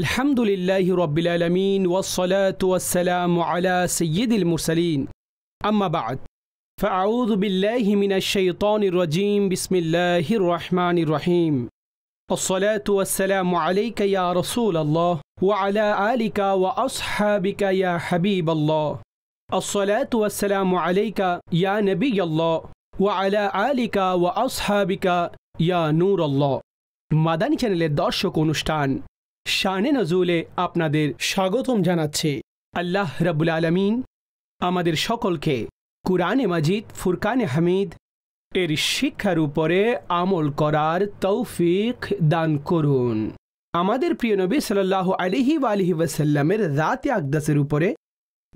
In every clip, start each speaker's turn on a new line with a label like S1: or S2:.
S1: الحمد لله رب العالمين والصلاة والسلام على سيد المرسلين أما بعد فأعوذ بالله من الشيطان الرجيم بسم الله الرحمن الرحيم الصلاة والسلام عليك يا رسول الله وعلى آلك وأصحابك يا حبيب الله الصلاة والسلام عليك يا نبي الله وعلى آلك وأصحابك يا نور الله মাদানি چنل দর্শক অনুষ্ঠান শানে নজুলে আপনাদের স্বাগতম জানাচ্ছে আল্লাহ রাবুল আলমিন আমাদের সকলকে কুরআনে মাজিদ ফুরকানে হামিদ এর শিক্ষার উপরে আমল করার তৌফিক দান করুন আমাদের প্রিয় নবী সাল্লাহ আলিহি আলহি ওয়াসাল্লামের রাতে আকদাসের উপরে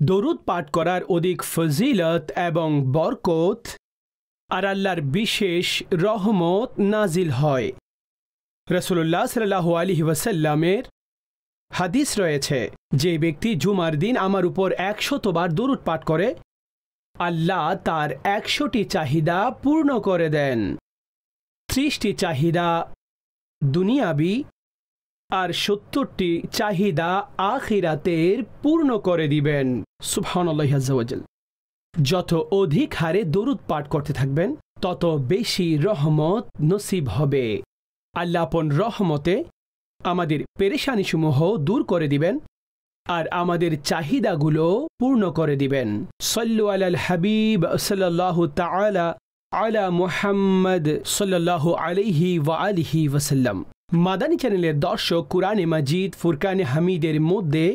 S1: দরুদ পাঠ করার অধিক ফজিলত এবং বরকত আর আল্লাহর বিশেষ রহমত নাজিল হয় রসুল্লাহ সাল্লাহ আলী ওয়াসাল্লামের হাদিস রয়েছে যে ব্যক্তি জুমার দিন আমার উপর একশতবার দরুদ পাঠ করে আল্লাহ তার একশোটি চাহিদা পূর্ণ করে দেন ত্রিশটি চাহিদা দুনিয়াবি আর সত্তরটি চাহিদা আখিরাতের পূর্ণ করে দিবেন সুফানুল্লাহাজ্জাল যত অধিক হারে দরুদ পাঠ করতে থাকবেন তত বেশি রহমত নসিব হবে আল্লাপন রহমতে আমাদের পেরেশানিসমূহ দূর করে দিবেন আর আমাদের চাহিদাগুলো পূর্ণ করে দিবেন সল্লু আলাল হাবিব সাল্লাহ তালা আলা মোহাম্মদ সাল্লাহ আলিহি ওয়া আলিহি ওয়াসাল্লাম মাদানী চ্যানেলের দর্শক কুরআনে মাজিদ ফুরকানে হামিদের মধ্যে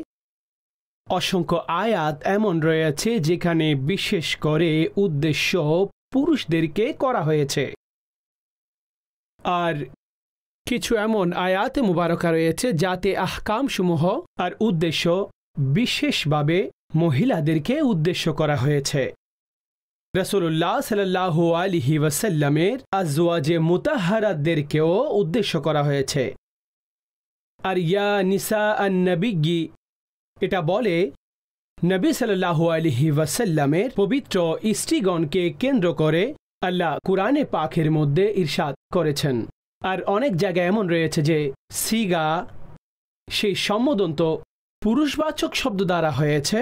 S1: অসংখ্য আয়াত এমন রয়েছে যেখানে বিশেষ করে উদ্দেশ্য পুরুষদেরকে করা হয়েছে আর কিছু এমন আয়াতে মুবারকা রয়েছে যাতে আহকামসমূহ আর উদ্দেশ্য বিশেষভাবে মহিলাদেরকে উদ্দেশ্য করা হয়েছে রসুল্লাহ সাল্লাহ আলিহি ওয়াসাল্লামের আজওয়াজে মুতাহারাদেরকেও উদ্দেশ্য করা হয়েছে আর ইয়া নিসা আন নবিগি এটা বলে নবী সাল্লাহু আলিহি ওয়াসাল্লামের পবিত্র ইস্টিগণকে কেন্দ্র করে আল্লাহ কুরআনে পাখের মধ্যে ইরশাদ করেছেন আর অনেক জায়গা এমন রয়েছে যে সিগা সেই সম্বোধন্ত পুরুষবাচক শব্দ দ্বারা হয়েছে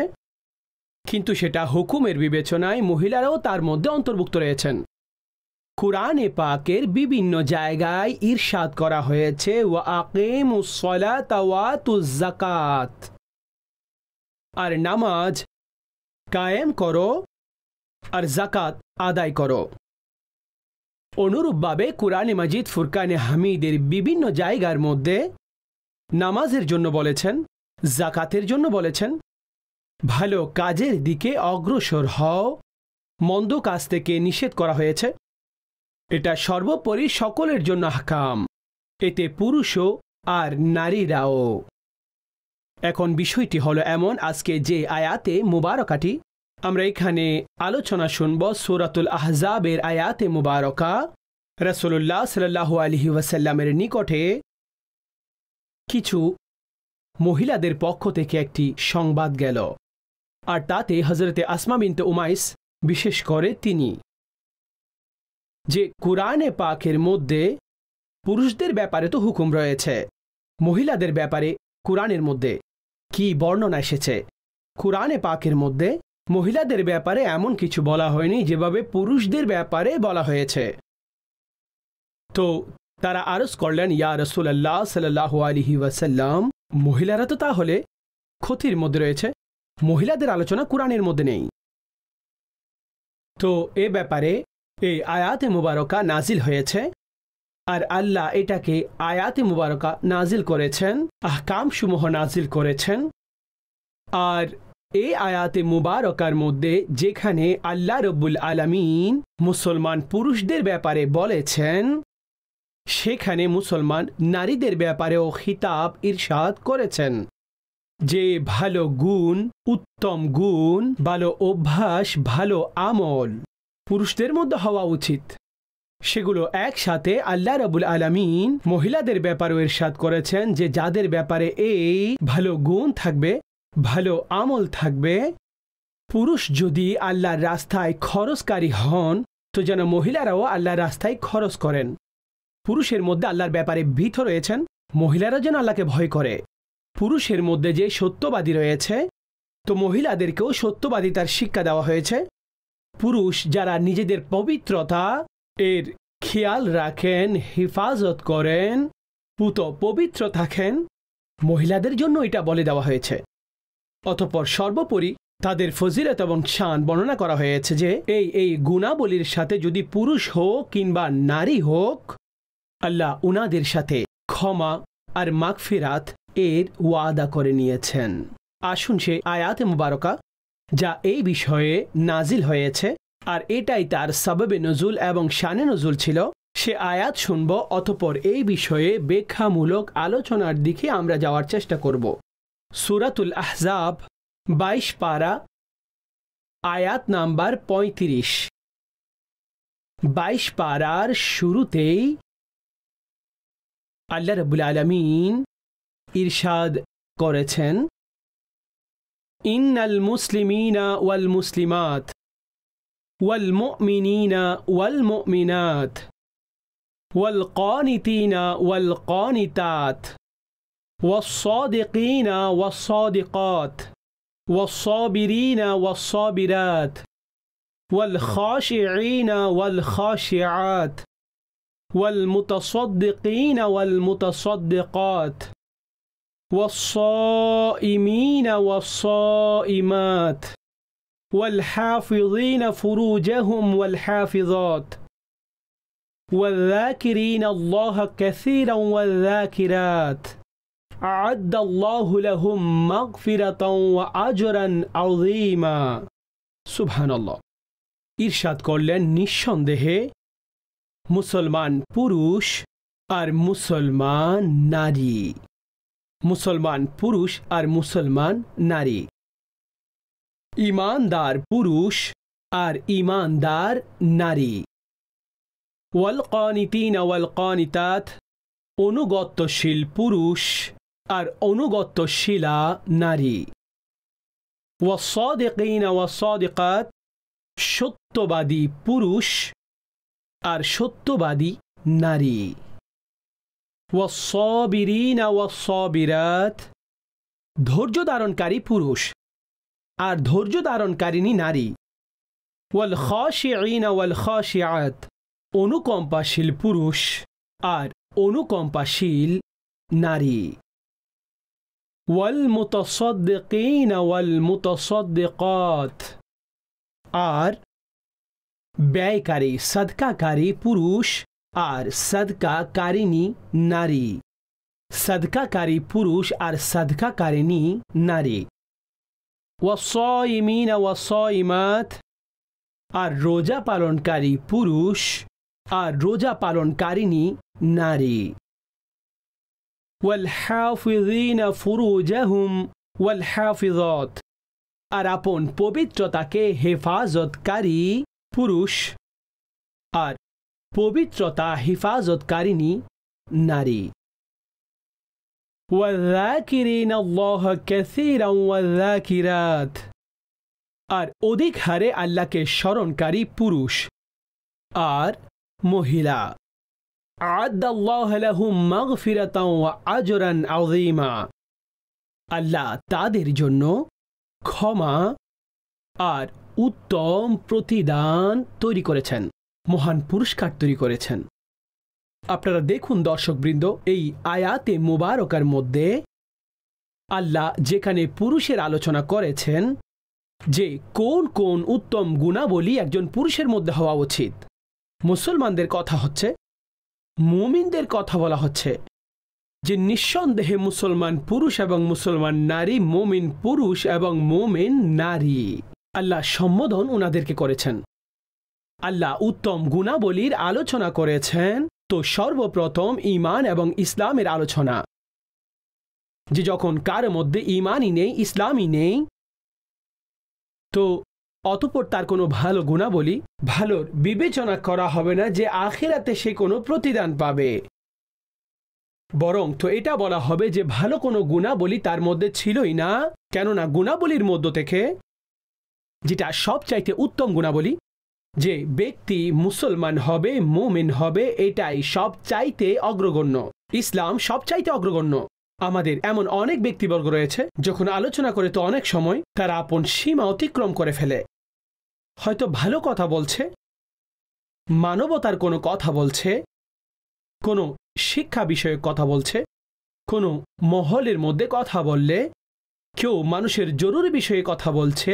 S1: কিন্তু সেটা হুকুমের বিবেচনায় মহিলারাও তার মধ্যে অন্তর্ভুক্ত রয়েছেন কোরআনে পাকের বিভিন্ন জায়গায় ইরশাদ করা হয়েছে ওয়া আকেম জাকাত আর নামাজ কায়েম করো আর জাকাত আদায় করো অনুরূপভাবে কুরআনে মাজিদ ফুরকানে হামিদের বিভিন্ন জায়গার মধ্যে নামাজের জন্য বলেছেন জাকাতের জন্য বলেছেন ভালো কাজের দিকে অগ্রসর হও মন্দ কাজ থেকে নিষেধ করা হয়েছে এটা সর্বোপরি সকলের জন্য হাকাম এতে পুরুষও আর নারীরাও এখন বিষয়টি হলো এমন আজকে যে আয়াতে মুবারকাটি আমরা এখানে আলোচনা শুনব সুরাতুল আহজাবের আয়াতে মুবারকা রসুল্লাহ সাল্লাহ আলহি ওয়াসাল্লামের নিকটে কিছু মহিলাদের পক্ষ থেকে একটি সংবাদ গেল আর তাতে হজরতে আসমা বিনতে উমাইস বিশেষ করে তিনি যে কুরআনে পাকের মধ্যে পুরুষদের ব্যাপারে তো হুকুম রয়েছে মহিলাদের ব্যাপারে কুরআনের মধ্যে কি বর্ণনা এসেছে কুরআনে পাকের মধ্যে মহিলাদের ব্যাপারে এমন কিছু বলা হয়নি যেভাবে পুরুষদের ব্যাপারে বলা হয়েছে তো তারা আরস করলেন ইয়া রসুল্লাহ সাল্লাহ আলহি ওয়াসাল্লাম মহিলারা তো তাহলে ক্ষতির মধ্যে রয়েছে মহিলাদের আলোচনা কোরআনের মধ্যে নেই তো এ ব্যাপারে এই আয়াতে মুবারকা নাজিল হয়েছে আর আল্লাহ এটাকে আয়াতে মুবারকা নাজিল করেছেন আহকামসমূহ নাজিল করেছেন আর এই আয়াতে মুবারকার মধ্যে যেখানে আল্লাহ রব্বুল আলামিন মুসলমান পুরুষদের ব্যাপারে বলেছেন সেখানে মুসলমান নারীদের ব্যাপারেও খিতাব ইরশাদ করেছেন যে ভালো গুণ উত্তম গুণ ভালো অভ্যাস ভালো আমল পুরুষদের মধ্যে হওয়া উচিত সেগুলো একসাথে আল্লাহ রবুল আলামিন মহিলাদের ব্যাপারও এরশাদ করেছেন যে যাদের ব্যাপারে এই ভালো গুণ থাকবে ভালো আমল থাকবে পুরুষ যদি আল্লাহর রাস্তায় খরচকারী হন তো যেন মহিলারাও আল্লাহর রাস্তায় খরচ করেন পুরুষের মধ্যে আল্লাহর ব্যাপারে ভীত রয়েছেন মহিলারা যেন আল্লাহকে ভয় করে পুরুষের মধ্যে যে সত্যবাদী রয়েছে তো মহিলাদেরকেও সত্যবাদিতার শিক্ষা দেওয়া হয়েছে পুরুষ যারা নিজেদের পবিত্রতা এর খেয়াল রাখেন হেফাজত করেন পুত পবিত্র থাকেন মহিলাদের জন্য এটা বলে দেওয়া হয়েছে অতপর সর্বোপরি তাদের ফজিলত এবং শান বর্ণনা করা হয়েছে যে এই এই গুণাবলীর সাথে যদি পুরুষ হোক কিংবা নারী হোক আল্লাহ উনাদের সাথে ক্ষমা আর মাগফিরাত এর ওয়াদা করে নিয়েছেন আসুন সে আয়াতে মুবারকা যা এই বিষয়ে নাজিল হয়েছে আর এটাই তার সাবে নজুল এবং শানে নজুল ছিল সে আয়াত শুনব অতপর এই বিষয়ে ব্যাখ্যামূলক আলোচনার দিকে আমরা যাওয়ার চেষ্টা করব सूरत उल अहजाब बाईश पारा আয়াত নাম্বার পঁয়ত্রিশ বাইশ পারার শুরুতেই আল্লাহ রবুল আলমিন ইরশাদ করেছেন ইন্নাল মুসলিমিনা ওয়াল মুসলিমাত ওয়াল মুমিনিনা ওয়াল মুমিনাত ওয়াল কনিতিনা ওয়াল কনিতাত والصادقين والصادقات والصابرين والصابرات والخاشعين والخاشعات والمتصدقين والمتصدقات والصائمين والصائمات والحافظين فروجهم والحافظات والذاكرين الله كثيرا والذاكرات আজরান ইরশাদ করলেন নিঃসন্দেহে মুসলমান পুরুষ আর মুসলমান নারী মুসলমান পুরুষ আর মুসলমান নারী ইমানদার পুরুষ আর ইমানদার নারী ওয়াল কনিতিন ওয়াল কনিতাত অনুগত্যশীল পুরুষ আর অনুগত্য শিলা নারী ওয়াসদেকিনা ওয়াসদেকাত সত্যবাদী পুরুষ আর সত্যবাদী নারী ওয়াসবিরিনা ওয়াসবিরাত ধৈর্য ধারণকারী পুরুষ আর ধৈর্য ধারণকারিনী নারী ওয়াল খাশিনা ওয়াল খাশিয়াত অনুকম্পাশীল পুরুষ আর অনুকম্পাশীল নারী والمتصدقين والمتصدقات आर व्ययकारी सदकाकारी पुरुष और सदकाकारिणी नारी सदकाकारी पुरुष और सदकाकारिणी नारी वसौमिन वसौमत और रोजा पालनकारी पुरुष और रोजा पालनकारिणी नारी ওয়ালহাফিজিনা ফুরুজাহুম ওয়ালহাফিজত আর আপন পবিত্রতাকে হেফাজতকারী পুরুষ আর পবিত্রতা হেফাজতকারিনী নারী والذاكرين الله كثيرا والذاكرات আর অধিক হারে আল্লাহকে স্মরণকারী পুরুষ আর মহিলা আল্লাহ তাদের জন্য ক্ষমা আর উত্তম প্রতিদান তৈরি করেছেন মহান পুরস্কার তৈরি করেছেন আপনারা দেখুন দর্শকবৃন্দ এই আয়াতে মুবারকার মধ্যে আল্লাহ যেখানে পুরুষের আলোচনা করেছেন যে কোন কোন উত্তম গুণাবলী একজন পুরুষের মধ্যে হওয়া উচিত মুসলমানদের কথা হচ্ছে মুমিনদের কথা বলা হচ্ছে যে নিঃসন্দেহে মুসলমান পুরুষ এবং মুসলমান নারী মুমিন পুরুষ এবং মুমিন নারী আল্লাহ সম্বোধন উনাদেরকে করেছেন আল্লাহ উত্তম গুণাবলীর আলোচনা করেছেন তো সর্বপ্রথম ইমান এবং ইসলামের আলোচনা যে যখন কার মধ্যে ইমানই নেই ইসলামই নেই তো অতপর তার কোনো ভালো গুণাবলী ভালোর বিবেচনা করা হবে না যে আখেরাতে সে কোনো প্রতিদান পাবে বরং তো এটা বলা হবে যে ভালো কোনো গুণাবলী তার মধ্যে ছিলই না কেননা গুণাবলীর মধ্য থেকে যেটা সবচাইতে উত্তম গুণাবলী যে ব্যক্তি মুসলমান হবে মোমেন হবে এটাই সব চাইতে অগ্রগণ্য ইসলাম সব চাইতে অগ্রগণ্য আমাদের এমন অনেক ব্যক্তিবর্গ রয়েছে যখন আলোচনা করে তো অনেক সময় তারা আপন সীমা অতিক্রম করে ফেলে হয়তো ভালো কথা বলছে মানবতার কোনো কথা বলছে কোনো শিক্ষা বিষয়ে কথা বলছে কোনো মহলের মধ্যে কথা বললে কেউ মানুষের জরুরি বিষয়ে কথা বলছে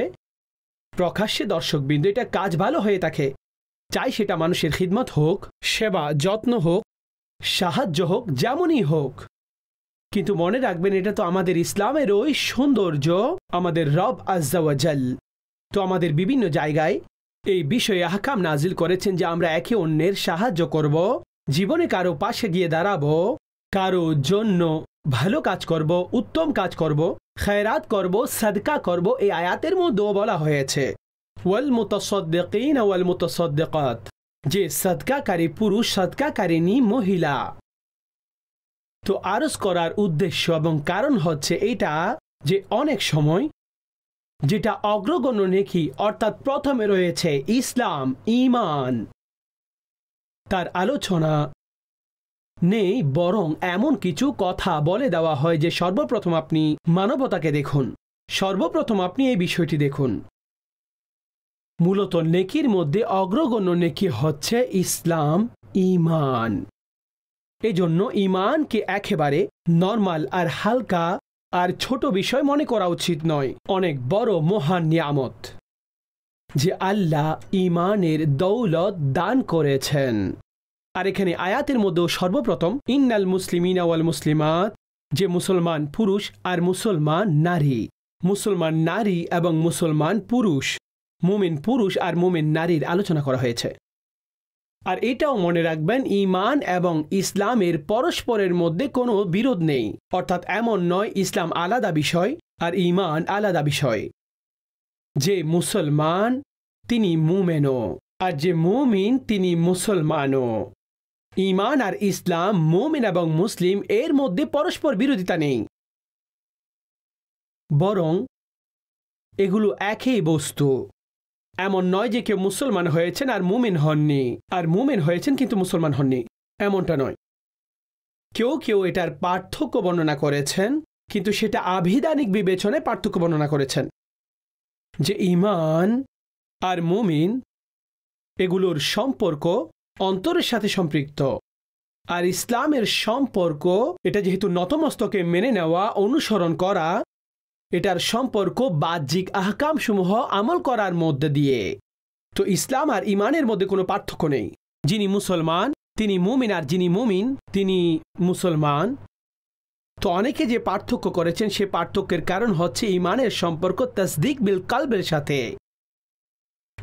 S1: প্রকাশ্যে দর্শকবিন্দু এটা কাজ ভালো হয়ে থাকে চাই সেটা মানুষের খিদমত হোক সেবা যত্ন হোক সাহায্য হোক যেমনই হোক কিন্তু মনে রাখবেন এটা তো আমাদের ইসলামের ওই সৌন্দর্য আমাদের রব আজ্জাওয়াজাল তো আমাদের বিভিন্ন জায়গায় এই বিষয়ে আহকাম নাজিল করেছেন যে আমরা একে অন্যের সাহায্য করব জীবনে কারো পাশে গিয়ে দাঁড়াবো কারো জন্য ভালো কাজ করব উত্তম কাজ করব খায়রাত করব সাদকা করব এই আয়াতের মধ্যেও বলা হয়েছে ওয়াল মুতসদ্দেকিন ওয়াল মুতসদ্দেকাত যে সদকাকারী পুরুষ সদকাকারিনী মহিলা তো আরজ করার উদ্দেশ্য এবং কারণ হচ্ছে এটা যে অনেক সময় যেটা অগ্রগণ্য নেকি অর্থাৎ প্রথমে রয়েছে ইসলাম ইমান তার আলোচনা নেই বরং এমন কিছু কথা বলে দেওয়া হয় যে সর্বপ্রথম আপনি মানবতাকে দেখুন সর্বপ্রথম আপনি এই বিষয়টি দেখুন মূলত নেকির মধ্যে অগ্রগণ্য নেকি হচ্ছে ইসলাম ইমান এজন্য ইমানকে একেবারে নর্মাল আর হালকা আর ছোট বিষয় মনে করা উচিত নয় অনেক বড় মহান নিয়ামত যে আল্লাহ ইমানের দৌলত দান করেছেন আর এখানে আয়াতের মধ্যেও সর্বপ্রথম ইন্নাল মুসলিম ইনাওয়াল মুসলিমাত যে মুসলমান পুরুষ আর মুসলমান নারী মুসলমান নারী এবং মুসলমান পুরুষ মুমিন পুরুষ আর মুমিন নারীর আলোচনা করা হয়েছে আর এটাও মনে রাখবেন ইমান এবং ইসলামের পরস্পরের মধ্যে কোনো বিরোধ নেই অর্থাৎ এমন নয় ইসলাম আলাদা বিষয় আর ইমান আলাদা বিষয় যে মুসলমান তিনি মুমেনও আর যে মুমিন তিনি মুসলমানও ইমান আর ইসলাম মুমিন এবং মুসলিম এর মধ্যে পরস্পর বিরোধিতা নেই বরং এগুলো একই বস্তু এমন নয় যে কেউ মুসলমান হয়েছেন আর মুমিন হননি আর মুমিন হয়েছেন কিন্তু মুসলমান হননি এমনটা নয় কেউ কেউ এটার পার্থক্য বর্ণনা করেছেন কিন্তু সেটা আভিধানিক বিবেচনায় পার্থক্য বর্ণনা করেছেন যে ইমান আর মুমিন এগুলোর সম্পর্ক অন্তরের সাথে সম্পৃক্ত আর ইসলামের সম্পর্ক এটা যেহেতু নতমস্তকে মেনে নেওয়া অনুসরণ করা এটার সম্পর্ক বাহ্যিক আহকামসমূহ আমল করার মধ্যে দিয়ে তো ইসলাম আর ইমানের মধ্যে কোনো পার্থক্য নেই যিনি মুসলমান তিনি মুমিন আর যিনি মুমিন তিনি মুসলমান তো অনেকে যে পার্থক্য করেছেন সে পার্থক্যের কারণ হচ্ছে ইমানের সম্পর্ক তসদিক বিল কালবের সাথে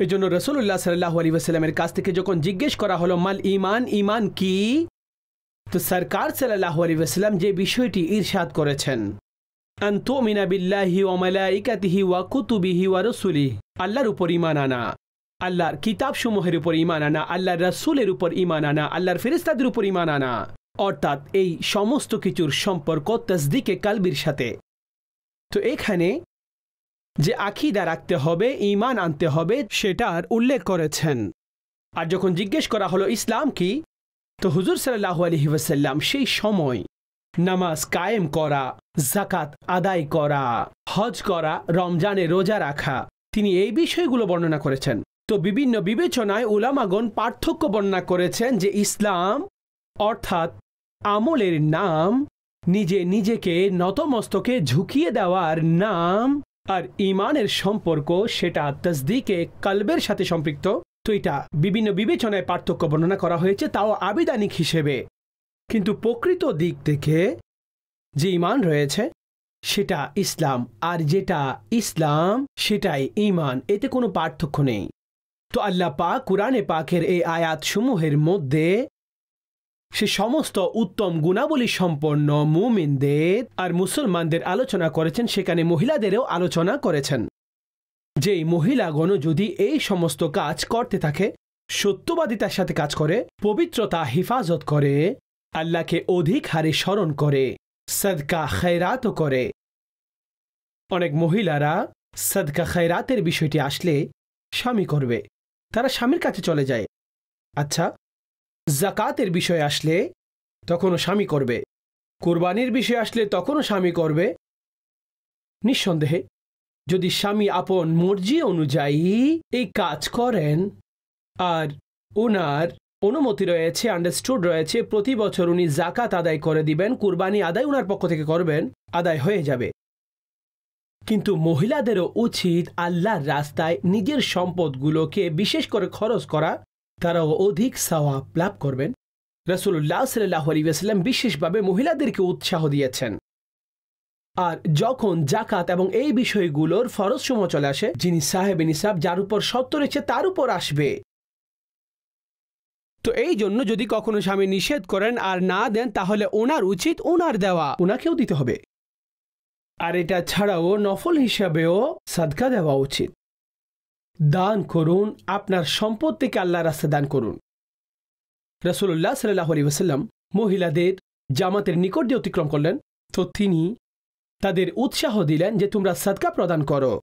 S1: এই জন্য রসুল্লাহ সাল্লাহ আলী ওসাল্লামের কাছ থেকে যখন জিজ্ঞেস করা হলো মাল ইমান ইমান কি তো সরকার সাল্লাহ আলী ওসাল্লাম যে বিষয়টি ইরশাদ করেছেন আন তুমিনা বিল্লাহি ওয়া মালাইকাতিহি ওয়া কুতুবিহি ওয়া রাসূলিহি আল্লাহর উপর ঈমান আনা আল্লাহর কিতাবসমূহের উপর ঈমান আনা আল্লাহর রাসূলের উপর ঈমান আনা আল্লাহর ফেরেশতাদের উপর ঈমান আনা অর্থাৎ এই সমস্ত কিছুর সম্পর্ক তসদিকে কালবির সাথে তো এখানে যে আকিদা রাখতে হবে ইমান আনতে হবে সেটার উল্লেখ করেছেন আর যখন জিজ্ঞেস করা হলো ইসলাম কি তো হুজুর সাল্লাহ আলহি ওয়াসাল্লাম সেই সময় নামাজ কায়েম করা জাকাত আদায় করা হজ করা রমজানে রোজা রাখা তিনি এই বিষয়গুলো বর্ণনা করেছেন তো বিভিন্ন বিবেচনায় উলামাগণ পার্থক্য বর্ণনা করেছেন যে ইসলাম অর্থাৎ আমলের নাম নিজে নিজেকে নতমস্তকে ঝুঁকিয়ে দেওয়ার নাম আর ইমানের সম্পর্ক সেটা তসদিকে কালবের সাথে সম্পৃক্ত তো এটা বিভিন্ন বিবেচনায় পার্থক্য বর্ণনা করা হয়েছে তাও আবিদানিক হিসেবে কিন্তু প্রকৃত দিক থেকে যে ইমান রয়েছে সেটা ইসলাম আর যেটা ইসলাম সেটাই ইমান এতে কোনো পার্থক্য নেই তো আল্লাহ পা কোরআনে পাকের এই আয়াতসমূহের মধ্যে সে সমস্ত উত্তম গুণাবলী সম্পন্ন মুমিনদের আর মুসলমানদের আলোচনা করেছেন সেখানে মহিলাদেরও আলোচনা করেছেন যেই মহিলাগণ যদি এই সমস্ত কাজ করতে থাকে সত্যবাদিতার সাথে কাজ করে পবিত্রতা হেফাজত করে আল্লাহকে অধিক হারে স্মরণ করে সদকা খায়রাত করে অনেক মহিলারা সদকা খায়রাতের বিষয়টি আসলে স্বামী করবে তারা স্বামীর কাছে চলে যায় আচ্ছা জাকাতের বিষয় আসলে তখনও স্বামী করবে কোরবানির বিষয় আসলে তখনও স্বামী করবে নিঃসন্দেহে যদি স্বামী আপন মর্জি অনুযায়ী এই কাজ করেন আর ওনার অনুমতি রয়েছে আন্ডারস্টুড রয়েছে প্রতি বছর উনি জাকাত আদায় করে দিবেন কুরবানি আদায় উনার পক্ষ থেকে করবেন আদায় হয়ে যাবে কিন্তু মহিলাদেরও উচিত আল্লাহর রাস্তায় নিজের সম্পদগুলোকে বিশেষ করে খরচ করা তারাও অধিক সওয়াব লাভ করবেন রসুল্লাহ সাল্লাহ আলিবাস্লাম বিশেষভাবে মহিলাদেরকে উৎসাহ দিয়েছেন আর যখন জাকাত এবং এই বিষয়গুলোর ফরজ সময় চলে আসে যিনি সাহেব নিসাব যার উপর সত্য রয়েছে তার উপর আসবে তো এই জন্য যদি কখনো স্বামী নিষেধ করেন আর না দেন তাহলে ওনার উচিত ওনার দেওয়া ওনাকেও দিতে হবে আর এটা ছাড়াও নফল হিসাবেও সাদকা দেওয়া উচিত দান করুন আপনার সম্পদ থেকে আল্লাহ রাস্তা দান করুন রসুল্লাহ সাল্লাহ ওসাল্লাম মহিলাদের জামাতের নিকট দিয়ে অতিক্রম করলেন তো তিনি তাদের উৎসাহ দিলেন যে তোমরা সাদকা প্রদান করো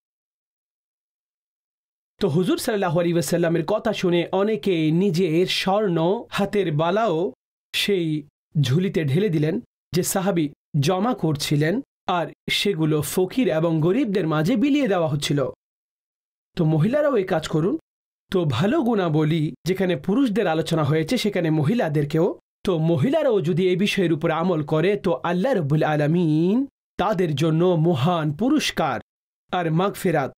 S1: তো হুজুর সাল্লাহ আলী ওয়াসাল্লামের কথা শুনে অনেকে নিজের স্বর্ণ হাতের বালাও সেই ঝুলিতে ঢেলে দিলেন যে সাহাবি জমা করছিলেন আর সেগুলো ফকির এবং গরিবদের মাঝে বিলিয়ে দেওয়া হচ্ছিল তো মহিলারাও এই কাজ করুন তো ভালো গুণাবলী যেখানে পুরুষদের আলোচনা হয়েছে সেখানে মহিলাদেরকেও তো মহিলারাও যদি এই বিষয়ের উপর আমল করে তো আল্লাহ রবুল আলমিন তাদের জন্য মহান পুরস্কার আর মাগফেরাত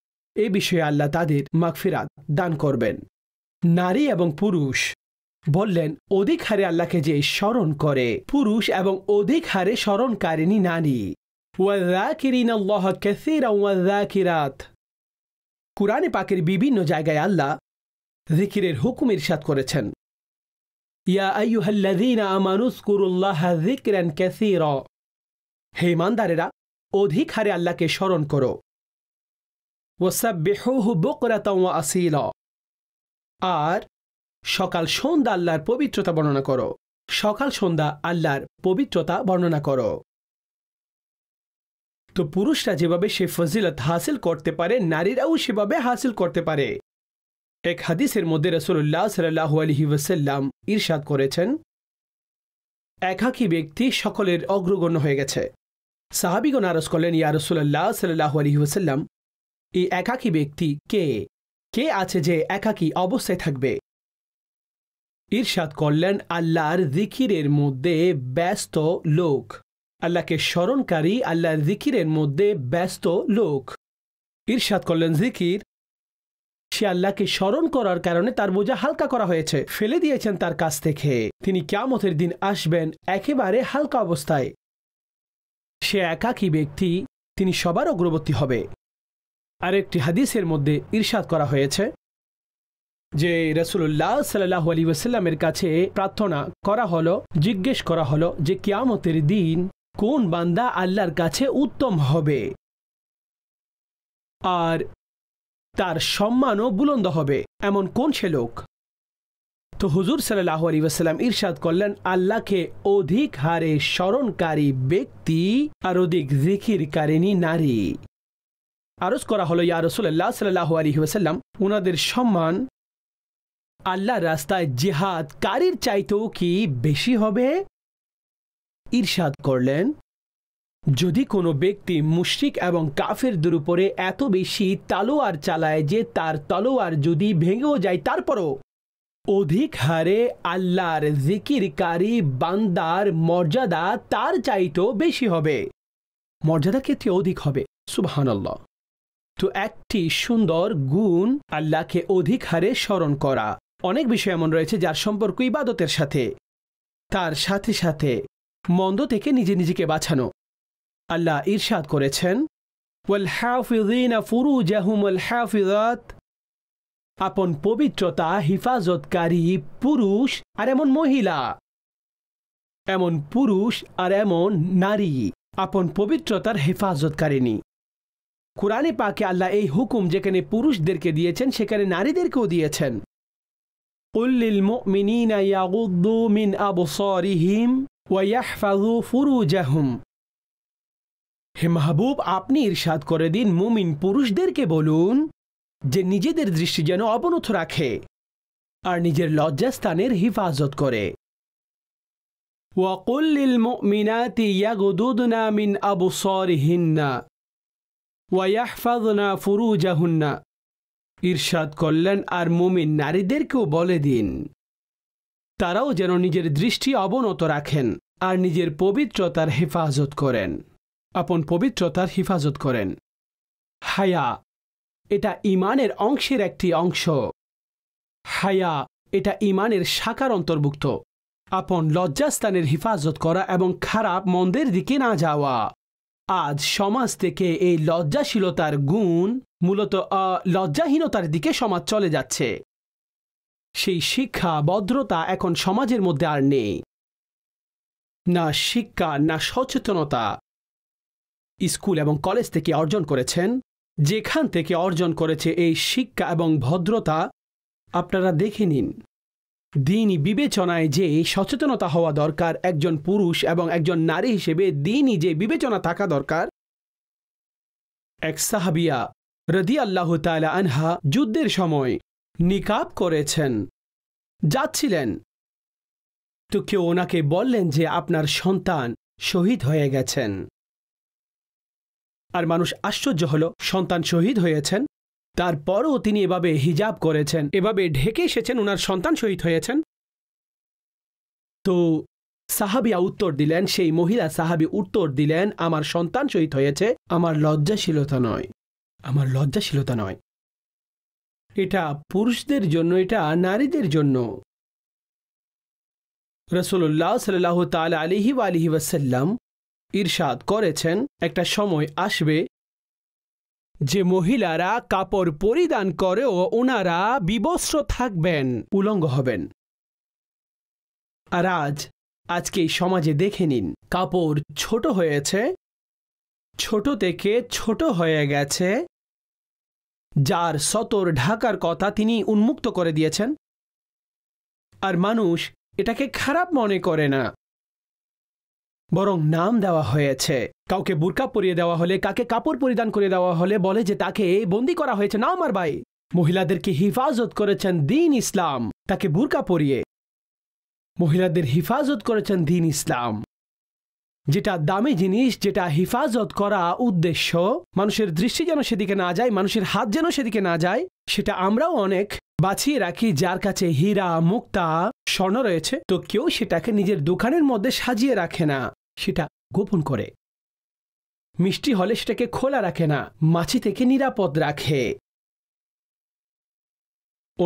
S1: এ বিষয়ে আল্লাহ তাদের মাগফিরাত দান করবেন নারী এবং পুরুষ বললেন অধিক হারে আল্লাহকে যে স্মরণ করে পুরুষ এবং অধিক হারে স্মরণকারিনী নারী কুরআনে পাকের বিভিন্ন জায়গায় আল্লাহ জিকিরের হুকুম ইরশাদ করেছেন ইয়া অধিক হারে আল্লাহকে স্মরণ করো আর সকাল সন্ধ্যা আল্লাহর পবিত্রতা বর্ণনা করো সকাল সন্ধ্যা আল্লাহর পবিত্রতা বর্ণনা করো তো পুরুষরা যেভাবে সে ফজিলত হাসিল করতে পারে নারীরাও সেভাবে হাসিল করতে পারে এক হাদিসের মধ্যে রসুল্লাহ সাল্লাহ আলহি ওয়াসাল্লাম ইরশাদ করেছেন একাকী ব্যক্তি সকলের অগ্রগণ্য হয়ে গেছে সাহাবিগণ আরস করলেন ইয়া রসুল্লাহ সাল্লাহ আলহি ওয়াসাল্লাম এই একাকী ব্যক্তি কে কে আছে যে একাকী অবস্থায় থাকবে ইরশাদ করলেন আল্লাহর জিকিরের মধ্যে ব্যস্ত লোক আল্লাহকে স্মরণকারী আল্লাহর জিকিরের মধ্যে ব্যস্ত লোক ইরশাদ করলেন জিকির সে আল্লাহকে স্মরণ করার কারণে তার বোঝা হালকা করা হয়েছে ফেলে দিয়েছেন তার কাছ থেকে তিনি ক্যামতের দিন আসবেন একেবারে হালকা অবস্থায় সে একাকী ব্যক্তি তিনি সবার অগ্রবর্তী হবে আরেকটি হাদিসের মধ্যে ইরশাদ করা হয়েছে যে রসুল্লাহ সাল্লাহ আলী ওসাল্লামের কাছে প্রার্থনা করা হলো জিজ্ঞেস করা হলো যে কিয়ামতের দিন কোন বান্দা আল্লাহর কাছে উত্তম হবে আর তার সম্মানও বুলন্দ হবে এমন কোন সে লোক তো হুজুর সাল্লাহ আলী ওসাল্লাম ইরশাদ করলেন আল্লাহকে অধিক হারে স্মরণকারী ব্যক্তি আর অধিক জিকিরকারিণী নারী আরজ করা হলো ইয়া রসুল্লাহ সাল্লাহ আলী ওসাল্লাম ওনাদের সম্মান আল্লাহ রাস্তায় জেহাদ কারির চাইতেও কি বেশি হবে ঈর্ষাদ করলেন যদি কোনো ব্যক্তি মুশরিক এবং কাফের উপরে এত বেশি তালোয়ার চালায় যে তার তলোয়ার যদি ভেঙেও যায় তারপরও অধিক হারে আল্লাহর জিকিরকারী বান্দার মর্যাদা তার চাইতেও বেশি হবে মর্যাদা ক্ষেত্রে অধিক হবে সুবাহানাল্লাহ তো একটি সুন্দর গুণ আল্লাহকে অধিক হারে স্মরণ করা অনেক বিষয় এমন রয়েছে যার সম্পর্ক ইবাদতের সাথে তার সাথে সাথে মন্দ থেকে নিজে নিজেকে বাঁচানো আল্লাহ ইরশাদ করেছেন আপন পবিত্রতা হিফাজতকারী পুরুষ আর এমন মহিলা এমন পুরুষ আর এমন নারী আপন পবিত্রতার হেফাজতকারিনী কোরআনে পাকে আল্লাহ এই হুকুম যেখানে পুরুষদেরকে দিয়েছেন সেখানে নারীদেরকেও দিয়েছেন উল্লিল মিন হে মাহবুব আপনি ইরশাদ করে দিন মুমিন পুরুষদেরকে বলুন যে নিজেদের দৃষ্টি যেন অবনত রাখে আর নিজের লজ্জাস্থানের হিফাজত করে ওয়াকুল্লিল মিনাতি ইয়াগুদুদনা মিন আবসরিহিন্না ফুরু ফুরুজাহুন্না ঈর্ষাদ করলেন আর মমিন নারীদেরকেও বলে দিন তারাও যেন নিজের দৃষ্টি অবনত রাখেন আর নিজের পবিত্রতার হেফাজত করেন আপন পবিত্রতার হেফাজত করেন হায়া এটা ইমানের অংশের একটি অংশ হায়া এটা ইমানের শাখার অন্তর্ভুক্ত আপন লজ্জাস্থানের হেফাজত করা এবং খারাপ মন্দের দিকে না যাওয়া আজ সমাজ থেকে এই লজ্জাশীলতার গুণ মূলত লজ্জাহীনতার দিকে সমাজ চলে যাচ্ছে সেই শিক্ষা ভদ্রতা এখন সমাজের মধ্যে আর নেই না শিক্ষা না সচেতনতা স্কুল এবং কলেজ থেকে অর্জন করেছেন যেখান থেকে অর্জন করেছে এই শিক্ষা এবং ভদ্রতা আপনারা দেখে নিন দিনই বিবেচনায় যে সচেতনতা হওয়া দরকার একজন পুরুষ এবং একজন নারী হিসেবে দিনই যে বিবেচনা থাকা দরকার এক সাহাবিয়া রদি আল্লাহ তালা আনহা যুদ্ধের সময় নিকাব করেছেন যাচ্ছিলেন তো কেউ ওনাকে বললেন যে আপনার সন্তান শহীদ হয়ে গেছেন আর মানুষ আশ্চর্য হল সন্তান শহীদ হয়েছেন তারপরও তিনি এভাবে হিজাব করেছেন এভাবে ঢেকে এসেছেন ওনার সন্তান শহীদ হয়েছেন তো সাহাবিয়া উত্তর দিলেন সেই মহিলা সাহাবি উত্তর দিলেন আমার সন্তান শহীদ হয়েছে আমার লজ্জাশীলতা নয় আমার লজ্জাশীলতা নয় এটা পুরুষদের জন্য এটা নারীদের জন্য রসুল্লাহ সাল্লাহ তাল আলিহি আলিহি ওয়াসাল্লাম ইরশাদ করেছেন একটা সময় আসবে যে মহিলারা কাপড় পরিধান করেও ওনারা বিবস্ত্র থাকবেন উলঙ্গ হবেন আর আজ আজকে সমাজে দেখে নিন কাপড় ছোট হয়েছে ছোট থেকে ছোট হয়ে গেছে যার সতর ঢাকার কথা তিনি উন্মুক্ত করে দিয়েছেন আর মানুষ এটাকে খারাপ মনে করে না বরং নাম দেওয়া হয়েছে কাউকে বুরকা পরিয়ে দেওয়া হলে কাকে কাপড় পরিধান করে দেওয়া হলে বলে যে তাকে বন্দি করা হয়েছে না আমার ভাই মহিলাদেরকে হিফাজত করেছেন দিন ইসলাম তাকে বুরকা পরিয়ে মহিলাদের হিফাজত করেছেন দিন ইসলাম যেটা দামি জিনিস যেটা হিফাজত করা উদ্দেশ্য মানুষের দৃষ্টি যেন সেদিকে না যায় মানুষের হাত যেন সেদিকে না যায় সেটা আমরাও অনেক বাঁচিয়ে রাখি যার কাছে হীরা মুক্তা স্বর্ণ রয়েছে তো কেউ সেটাকে নিজের দোকানের মধ্যে সাজিয়ে রাখে না সেটা গোপন করে মিষ্টি হলে সেটাকে খোলা রাখে না মাছি থেকে নিরাপদ রাখে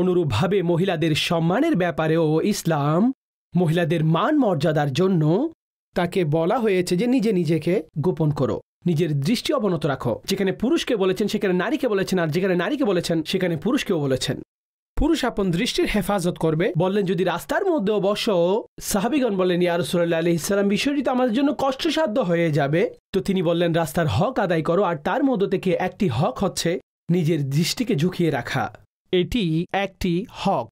S1: অনুরূপভাবে মহিলাদের সম্মানের ব্যাপারেও ইসলাম মহিলাদের মান মর্যাদার জন্য তাকে বলা হয়েছে যে নিজে নিজেকে গোপন করো নিজের দৃষ্টি অবনত রাখো যেখানে পুরুষকে বলেছেন সেখানে নারীকে বলেছেন আর যেখানে নারীকে বলেছেন সেখানে পুরুষকেও বলেছেন পুরুষ আপন দৃষ্টির হেফাজত করবে বললেন যদি রাস্তার মধ্যে অবশ্য সাহাবিগণ বললেন ইয়ারসুল্লাহ আলি ইসলাম বিষয়টি তো আমাদের জন্য কষ্টসাধ্য হয়ে যাবে তো তিনি বললেন রাস্তার হক আদায় করো আর তার মধ্য থেকে একটি হক হচ্ছে নিজের দৃষ্টিকে ঝুঁকিয়ে রাখা এটি একটি হক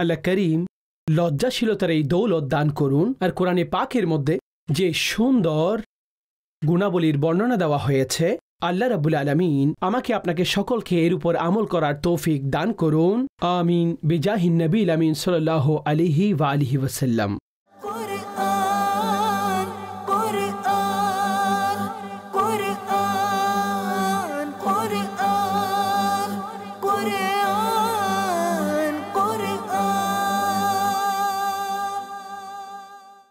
S1: আল্লাহ করিম লজ্জাশীলতার এই দৌলত দান করুন আর কোরআনে পাকের মধ্যে যে সুন্দর গুণাবলীর বর্ণনা দেওয়া হয়েছে আল্লাহ রাবুল আলমিন আমাকে আপনাকে সকলকে এর উপর আমল করার তৌফিক দান করুন আমিন বিজাহিন নবী আমিন সাল আলিহি ওয়া আলিহি ওয়াসাল্লাম